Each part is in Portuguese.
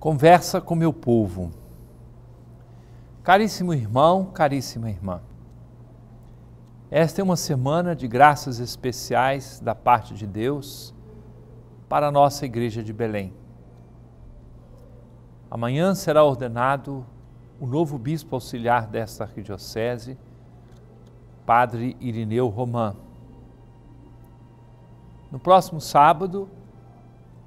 Conversa com meu povo. Caríssimo irmão, caríssima irmã, esta é uma semana de graças especiais da parte de Deus para a nossa Igreja de Belém. Amanhã será ordenado o novo bispo auxiliar desta arquidiocese, Padre Irineu Romã. No próximo sábado,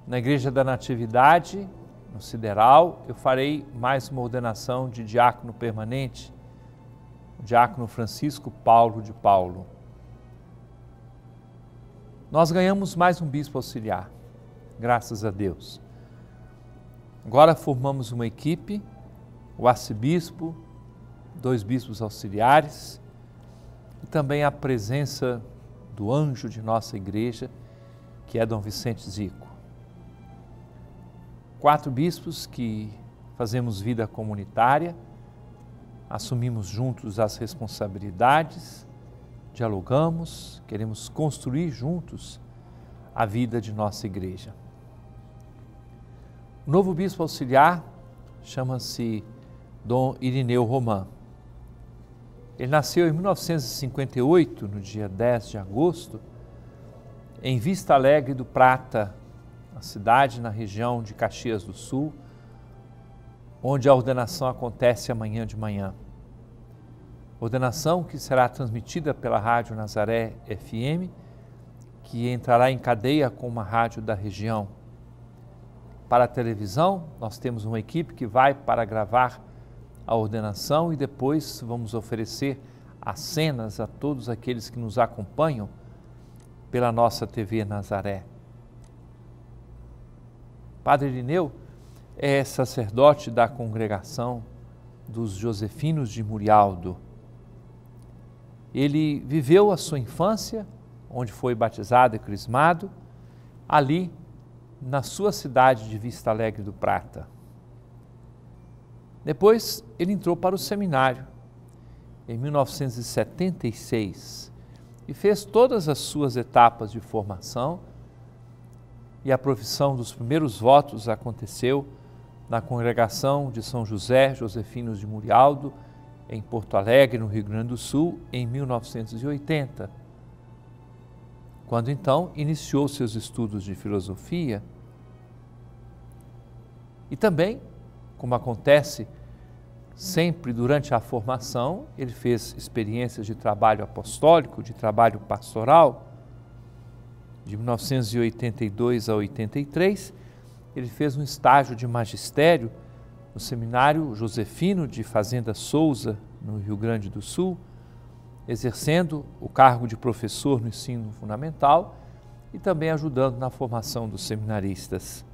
na Igreja da Natividade, no sideral, eu farei mais uma ordenação de diácono permanente, o diácono Francisco Paulo de Paulo. Nós ganhamos mais um bispo auxiliar, graças a Deus. Agora formamos uma equipe, o arcebispo, dois bispos auxiliares e também a presença do anjo de nossa igreja, que é Dom Vicente Zico quatro bispos que fazemos vida comunitária, assumimos juntos as responsabilidades, dialogamos, queremos construir juntos a vida de nossa igreja. O novo bispo auxiliar chama-se Dom Irineu Romã. Ele nasceu em 1958, no dia 10 de agosto, em Vista Alegre do Prata, a cidade na região de Caxias do Sul, onde a ordenação acontece amanhã de manhã. Ordenação que será transmitida pela Rádio Nazaré FM, que entrará em cadeia com uma rádio da região. Para a televisão, nós temos uma equipe que vai para gravar a ordenação e depois vamos oferecer as cenas a todos aqueles que nos acompanham pela nossa TV Nazaré. Padre Irineu é sacerdote da congregação dos Josefinos de Murialdo. Ele viveu a sua infância, onde foi batizado e crismado, ali na sua cidade de Vista Alegre do Prata. Depois ele entrou para o seminário em 1976 e fez todas as suas etapas de formação e a profissão dos primeiros votos aconteceu na congregação de São José Josefinos de Murialdo, em Porto Alegre, no Rio Grande do Sul, em 1980. Quando então iniciou seus estudos de filosofia e também, como acontece sempre durante a formação, ele fez experiências de trabalho apostólico, de trabalho pastoral de 1982 a 83, ele fez um estágio de magistério no seminário Josefino de Fazenda Souza, no Rio Grande do Sul, exercendo o cargo de professor no ensino fundamental e também ajudando na formação dos seminaristas.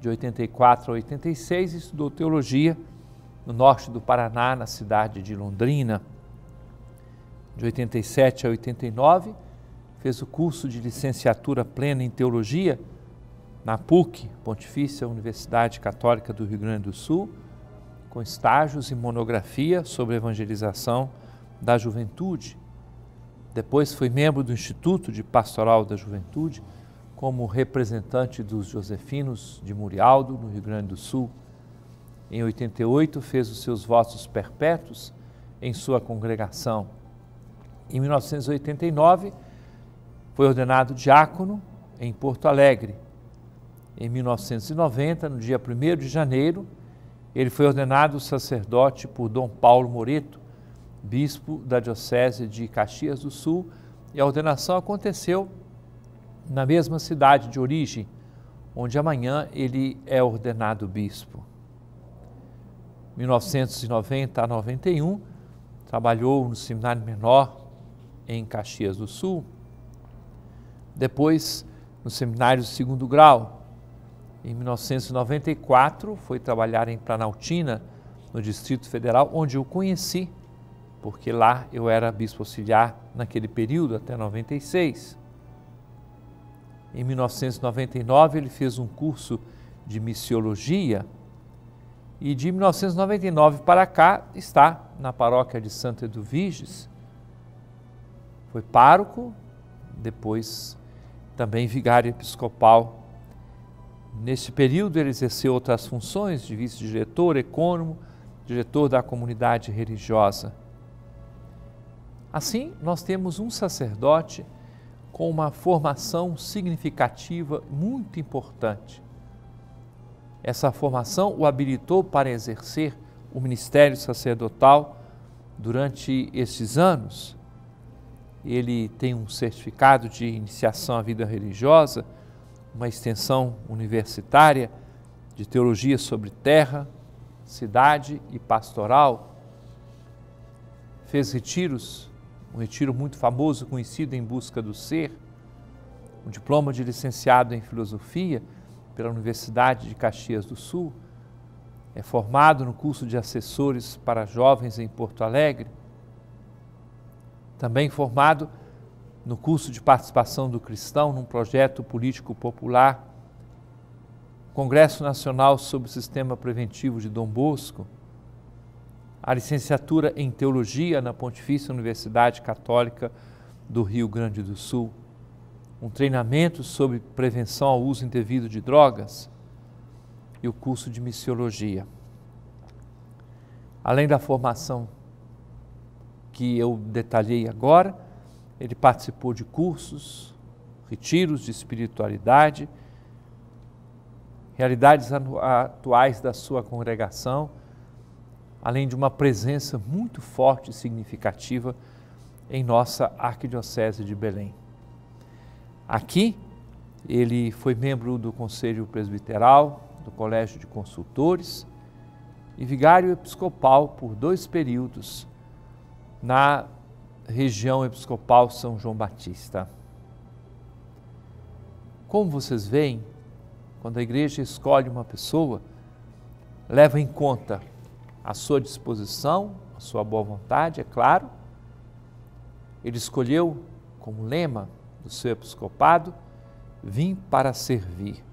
De 84 a 86, estudou teologia no norte do Paraná, na cidade de Londrina. De 87 a 89, fez o curso de licenciatura plena em teologia na PUC, Pontifícia Universidade Católica do Rio Grande do Sul, com estágios e monografia sobre evangelização da juventude. Depois foi membro do Instituto de Pastoral da Juventude como representante dos Josefinos de Murialdo, no Rio Grande do Sul. Em 88 fez os seus votos perpétuos em sua congregação. Em 1989 foi ordenado diácono em Porto Alegre. Em 1990, no dia 1 de janeiro, ele foi ordenado sacerdote por Dom Paulo Moreto, bispo da Diocese de Caxias do Sul, e a ordenação aconteceu na mesma cidade de origem, onde amanhã ele é ordenado bispo. 1990 a 91, trabalhou no Seminário Menor em Caxias do Sul, depois, no seminário de segundo grau, em 1994, foi trabalhar em Planaltina, no Distrito Federal, onde eu conheci, porque lá eu era bispo auxiliar naquele período, até 96. Em 1999, ele fez um curso de missiologia e de 1999 para cá está na paróquia de Santa Eduviges. Foi pároco, depois também vigário episcopal. Nesse período, ele exerceu outras funções de vice-diretor, econômico, diretor da comunidade religiosa. Assim, nós temos um sacerdote com uma formação significativa muito importante. Essa formação o habilitou para exercer o ministério sacerdotal durante esses anos ele tem um certificado de iniciação à vida religiosa, uma extensão universitária de teologia sobre terra, cidade e pastoral. Fez retiros, um retiro muito famoso, conhecido em busca do ser, um diploma de licenciado em filosofia pela Universidade de Caxias do Sul. É formado no curso de assessores para jovens em Porto Alegre também formado no curso de participação do cristão num projeto político popular, Congresso Nacional sobre o Sistema Preventivo de Dom Bosco, a licenciatura em Teologia na Pontifícia Universidade Católica do Rio Grande do Sul, um treinamento sobre prevenção ao uso indevido de drogas e o curso de Missiologia. Além da formação que eu detalhei agora. Ele participou de cursos, retiros de espiritualidade, realidades atuais da sua congregação, além de uma presença muito forte e significativa em nossa Arquidiocese de Belém. Aqui, ele foi membro do Conselho Presbiteral, do Colégio de Consultores e vigário episcopal por dois períodos na região episcopal São João Batista. Como vocês veem, quando a igreja escolhe uma pessoa, leva em conta a sua disposição, a sua boa vontade, é claro. Ele escolheu como lema do seu episcopado: Vim para servir.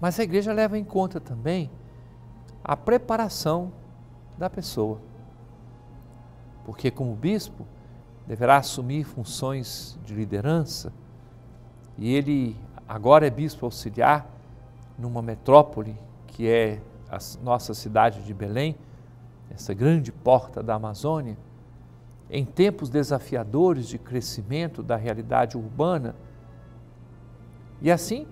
Mas a igreja leva em conta também a preparação da pessoa porque, como bispo, deverá assumir funções de liderança e ele agora é bispo auxiliar numa metrópole que é a nossa cidade de Belém, essa grande porta da Amazônia. Em tempos desafiadores de crescimento da realidade urbana. E assim,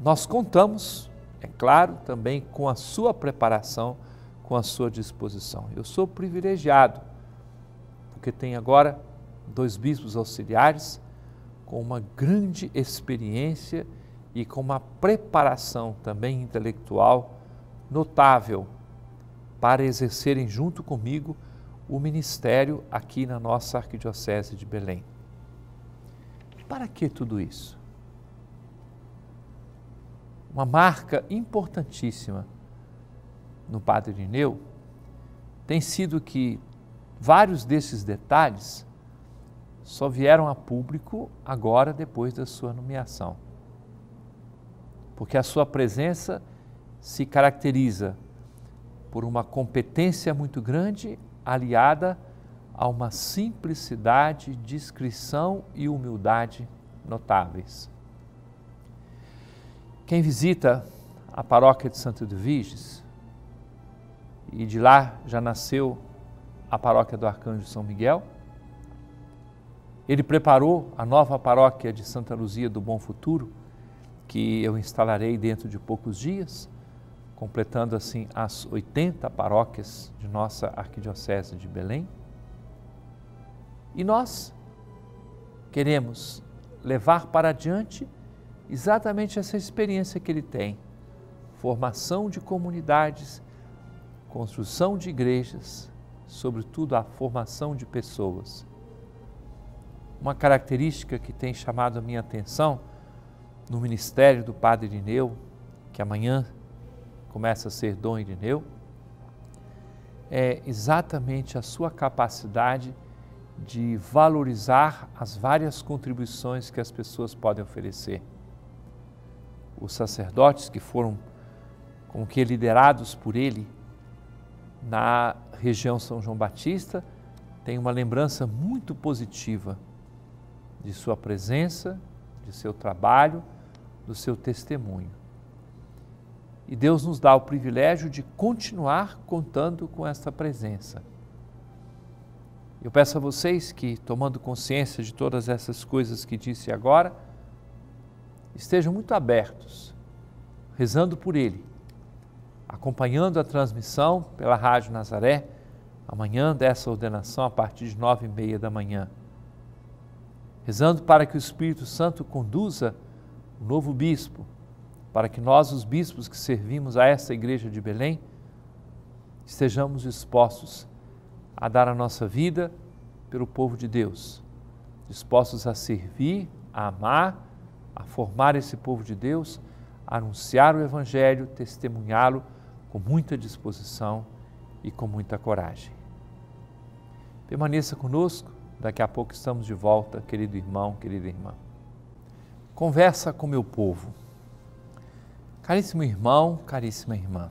nós contamos, é claro, também com a sua preparação, com a sua disposição. Eu sou privilegiado porque tem agora dois bispos auxiliares com uma grande experiência e com uma preparação também intelectual notável para exercerem junto comigo o ministério aqui na nossa Arquidiocese de Belém. Para que tudo isso? Uma marca importantíssima no Padre Dineu tem sido que Vários desses detalhes só vieram a público agora, depois da sua nomeação. Porque a sua presença se caracteriza por uma competência muito grande, aliada a uma simplicidade, discrição e humildade notáveis. Quem visita a paróquia de Santo Edviges, e de lá já nasceu a paróquia do Arcanjo São Miguel. Ele preparou a nova paróquia de Santa Luzia do Bom Futuro, que eu instalarei dentro de poucos dias, completando assim as 80 paróquias de nossa Arquidiocese de Belém. E nós queremos levar para adiante exatamente essa experiência que ele tem: formação de comunidades, construção de igrejas, sobretudo, à formação de pessoas. Uma característica que tem chamado a minha atenção no ministério do Padre Irineu, que amanhã começa a ser Dom Irineu, é exatamente a sua capacidade de valorizar as várias contribuições que as pessoas podem oferecer. Os sacerdotes que foram como que liderados por ele na região São João Batista, tem uma lembrança muito positiva de sua presença, de seu trabalho, do seu testemunho. E Deus nos dá o privilégio de continuar contando com essa presença. Eu peço a vocês que, tomando consciência de todas essas coisas que disse agora, estejam muito abertos, rezando por Ele, acompanhando a transmissão pela Rádio Nazaré amanhã dessa ordenação a partir de nove e meia da manhã. Rezando para que o Espírito Santo conduza o novo bispo, para que nós, os bispos que servimos a essa igreja de Belém, estejamos dispostos a dar a nossa vida pelo povo de Deus, dispostos a servir, a amar, a formar esse povo de Deus, a anunciar o Evangelho, testemunhá-lo com muita disposição e com muita coragem. Permaneça conosco, daqui a pouco estamos de volta, querido irmão, querida irmã. Conversa com meu povo. Caríssimo irmão, caríssima irmã.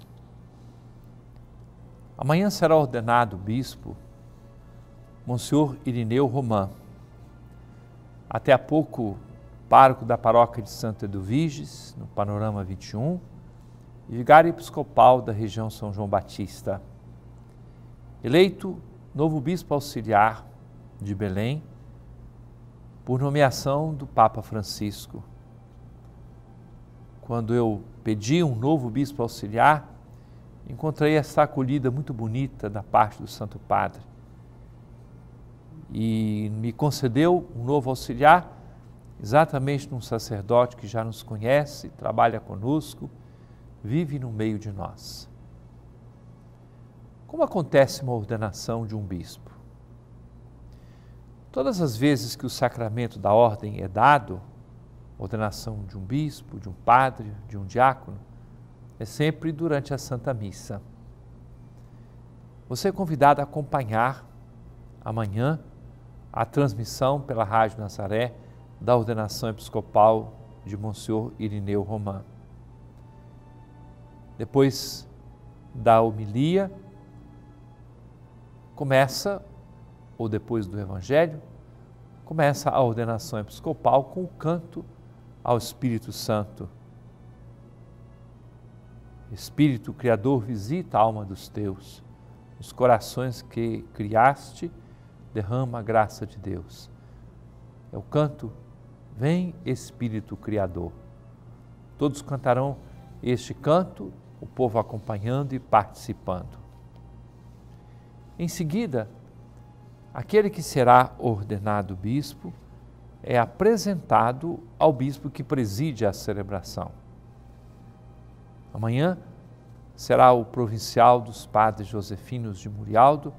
Amanhã será ordenado bispo Monsenhor Irineu Romã. Até há pouco, pároco da paróquia de Santa Eduviges, no Panorama 21, e vigário episcopal da região São João Batista. Eleito novo bispo auxiliar de Belém, por nomeação do Papa Francisco. Quando eu pedi um novo bispo auxiliar, encontrei essa acolhida muito bonita da parte do Santo Padre. E me concedeu um novo auxiliar, exatamente num sacerdote que já nos conhece, trabalha conosco, vive no meio de nós. Como acontece uma ordenação de um bispo? Todas as vezes que o sacramento da ordem é dado, ordenação de um bispo, de um padre, de um diácono, é sempre durante a Santa Missa. Você é convidado a acompanhar amanhã a transmissão pela Rádio Nazaré da ordenação episcopal de Monsenhor Irineu Román. Depois da homilia, Começa, ou depois do Evangelho, começa a ordenação episcopal com o canto ao Espírito Santo. Espírito Criador, visita a alma dos teus, os corações que criaste, derrama a graça de Deus. É o canto, vem Espírito Criador. Todos cantarão este canto, o povo acompanhando e participando. Em seguida, aquele que será ordenado bispo é apresentado ao bispo que preside a celebração. Amanhã será o provincial dos padres Josefinos de Murialdo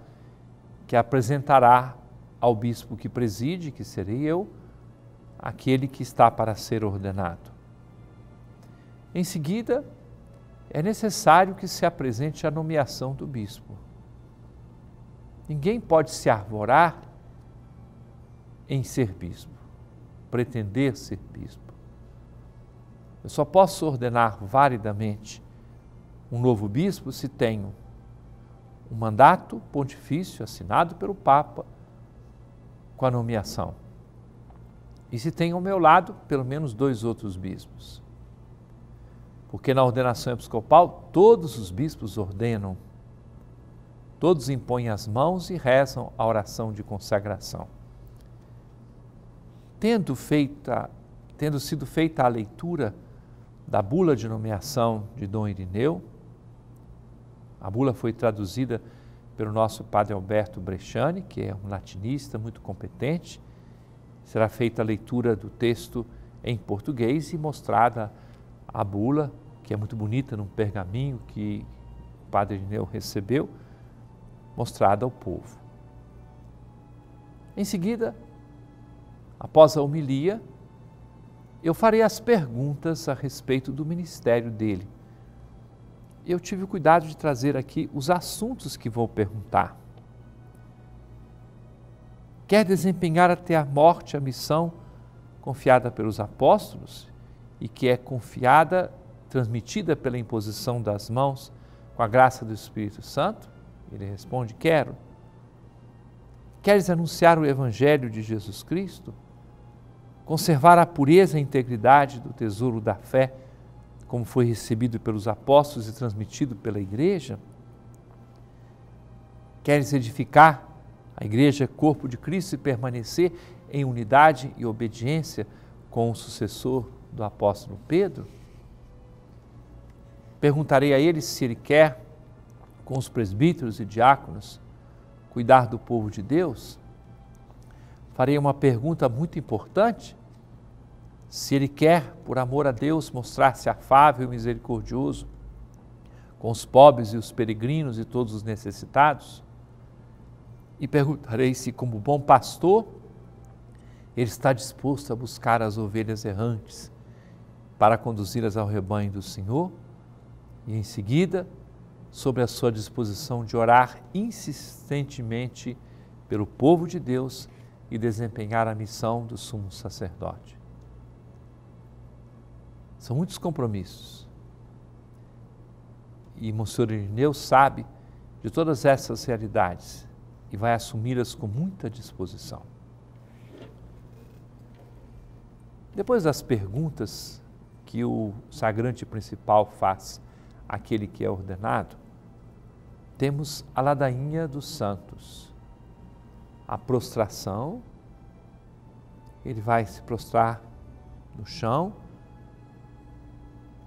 que apresentará ao bispo que preside, que serei eu, aquele que está para ser ordenado. Em seguida, é necessário que se apresente a nomeação do bispo. Ninguém pode se arvorar em ser bispo, pretender ser bispo. Eu só posso ordenar validamente um novo bispo se tenho um mandato pontifício assinado pelo Papa com a nomeação. E se tenho ao meu lado pelo menos dois outros bispos. Porque na ordenação episcopal todos os bispos ordenam Todos impõem as mãos e rezam a oração de consagração. Tendo, feita, tendo sido feita a leitura da bula de nomeação de Dom Irineu, a bula foi traduzida pelo nosso padre Alberto Brechani, que é um latinista muito competente. Será feita a leitura do texto em português e mostrada a bula, que é muito bonita, num pergaminho que o padre Irineu recebeu mostrada ao povo. Em seguida, após a homilia, eu farei as perguntas a respeito do ministério dele. Eu tive o cuidado de trazer aqui os assuntos que vou perguntar. Quer desempenhar até a morte a missão confiada pelos apóstolos e que é confiada, transmitida pela imposição das mãos com a graça do Espírito Santo? Ele responde: Quero. Queres anunciar o Evangelho de Jesus Cristo? Conservar a pureza e a integridade do tesouro da fé, como foi recebido pelos apóstolos e transmitido pela Igreja? Queres edificar a Igreja, corpo de Cristo, e permanecer em unidade e obediência com o sucessor do apóstolo Pedro? Perguntarei a ele se ele quer com os presbíteros e diáconos, cuidar do povo de Deus, farei uma pergunta muito importante. Se ele quer, por amor a Deus, mostrar-se afável e misericordioso com os pobres e os peregrinos e todos os necessitados, e perguntarei se, como bom pastor, ele está disposto a buscar as ovelhas errantes para conduzi-las ao rebanho do Senhor, e em seguida sobre a sua disposição de orar insistentemente pelo povo de Deus e desempenhar a missão do sumo sacerdote. São muitos compromissos. E Monsenhor Irineu sabe de todas essas realidades e vai assumi-las com muita disposição. Depois das perguntas que o sagrante principal faz àquele que é ordenado, temos a ladainha dos santos. A prostração, ele vai se prostrar no chão,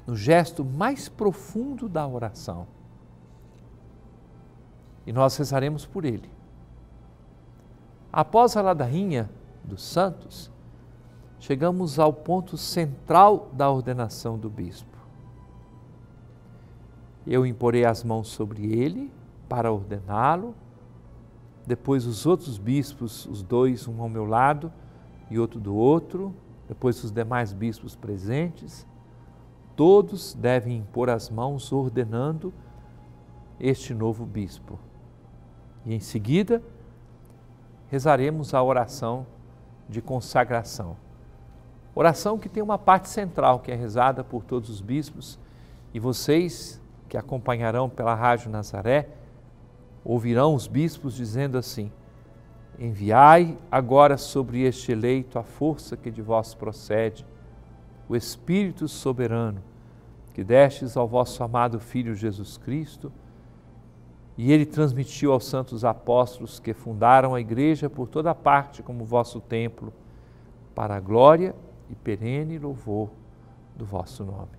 no gesto mais profundo da oração. E nós rezaremos por ele. Após a ladainha dos santos, chegamos ao ponto central da ordenação do bispo eu imporei as mãos sobre ele para ordená-lo. Depois os outros bispos, os dois, um ao meu lado e outro do outro, depois os demais bispos presentes, todos devem impor as mãos ordenando este novo bispo. E em seguida, rezaremos a oração de consagração. Oração que tem uma parte central que é rezada por todos os bispos e vocês que acompanharão pela Rádio Nazaré, ouvirão os bispos dizendo assim: Enviai agora sobre este eleito a força que de vós procede, o Espírito soberano, que destes ao vosso amado Filho Jesus Cristo, e ele transmitiu aos santos apóstolos que fundaram a igreja por toda parte como vosso templo, para a glória e perene louvor do vosso nome.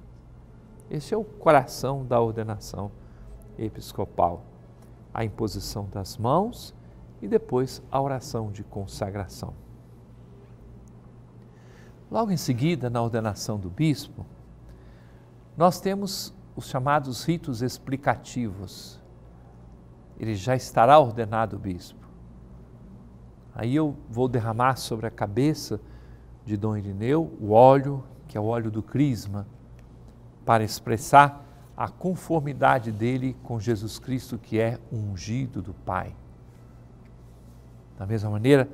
Esse é o coração da ordenação episcopal. A imposição das mãos e depois a oração de consagração. Logo em seguida, na ordenação do bispo, nós temos os chamados ritos explicativos. Ele já estará ordenado bispo. Aí eu vou derramar sobre a cabeça de Dom Irineu o óleo, que é o óleo do crisma, para expressar a conformidade dele com Jesus Cristo, que é ungido do Pai. Da mesma maneira,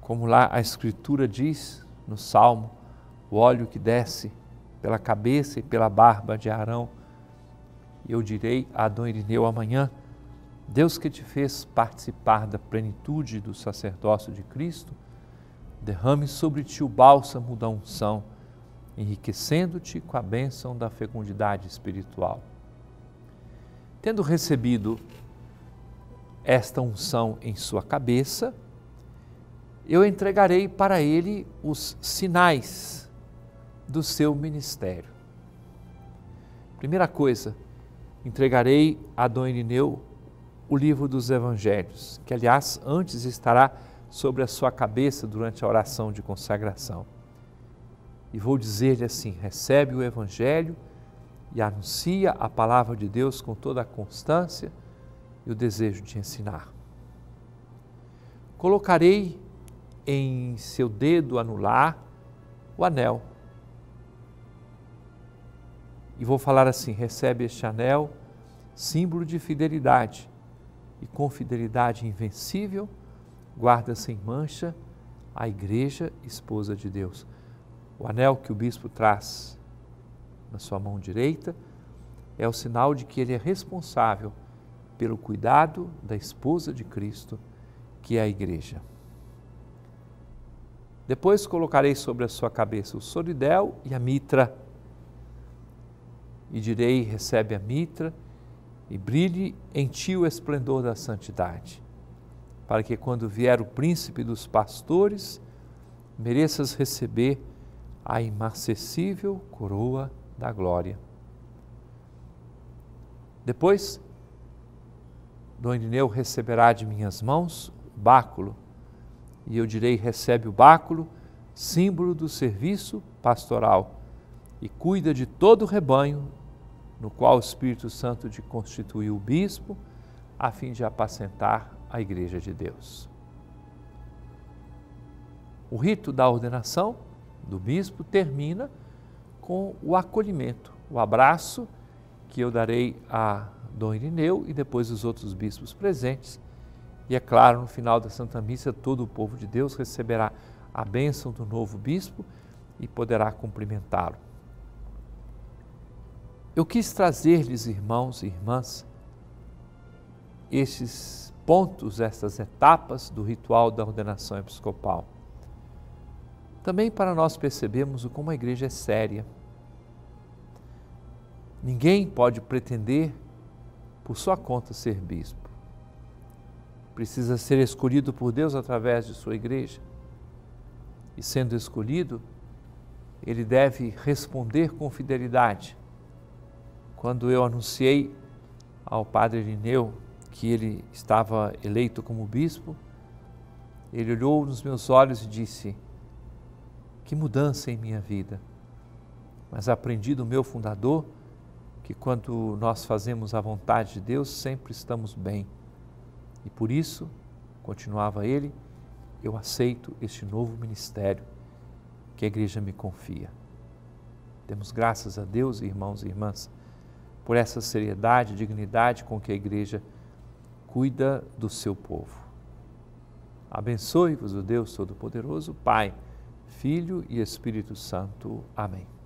como lá a Escritura diz no Salmo, o óleo que desce pela cabeça e pela barba de Arão, eu direi a Adão Irineu amanhã, Deus que te fez participar da plenitude do sacerdócio de Cristo, derrame sobre ti o bálsamo da unção enriquecendo-te com a bênção da fecundidade espiritual. Tendo recebido esta unção em sua cabeça, eu entregarei para ele os sinais do seu ministério. Primeira coisa, entregarei a Dom Irineu o livro dos Evangelhos, que aliás antes estará sobre a sua cabeça durante a oração de consagração e vou dizer-lhe assim: recebe o Evangelho e anuncia a palavra de Deus com toda a constância e o desejo de ensinar. Colocarei em seu dedo anular o anel. E vou falar assim: recebe este anel, símbolo de fidelidade, e com fidelidade invencível, guarda sem mancha a igreja esposa de Deus. O anel que o bispo traz na sua mão direita é o sinal de que ele é responsável pelo cuidado da esposa de Cristo, que é a igreja. Depois colocarei sobre a sua cabeça o solidel e a mitra. E direi: recebe a mitra e brilhe em ti o esplendor da santidade, para que quando vier o príncipe dos pastores, mereças receber a imacessível coroa da glória. Depois, Dom Irineu receberá de minhas mãos o báculo, e eu direi: recebe o báculo, símbolo do serviço pastoral, e cuida de todo o rebanho, no qual o Espírito Santo te constituiu o bispo, a fim de apacentar a Igreja de Deus. O rito da ordenação do bispo termina com o acolhimento, o abraço que eu darei a Dom Irineu e depois os outros bispos presentes. E é claro, no final da Santa Missa, todo o povo de Deus receberá a bênção do novo bispo e poderá cumprimentá-lo. Eu quis trazer-lhes, irmãos e irmãs, esses pontos, essas etapas do ritual da ordenação episcopal também para nós percebermos o como a igreja é séria. Ninguém pode pretender por sua conta ser bispo. Precisa ser escolhido por Deus através de sua igreja. E sendo escolhido, ele deve responder com fidelidade. Quando eu anunciei ao padre Irineu que ele estava eleito como bispo, ele olhou nos meus olhos e disse: que mudança em minha vida. Mas aprendi do meu fundador que quando nós fazemos a vontade de Deus, sempre estamos bem. E por isso, continuava ele, eu aceito este novo ministério que a igreja me confia. Demos graças a Deus, irmãos e irmãs, por essa seriedade e dignidade com que a igreja cuida do seu povo. Abençoe-vos o Deus Todo-Poderoso, Pai Filho e Espírito Santo. Amém.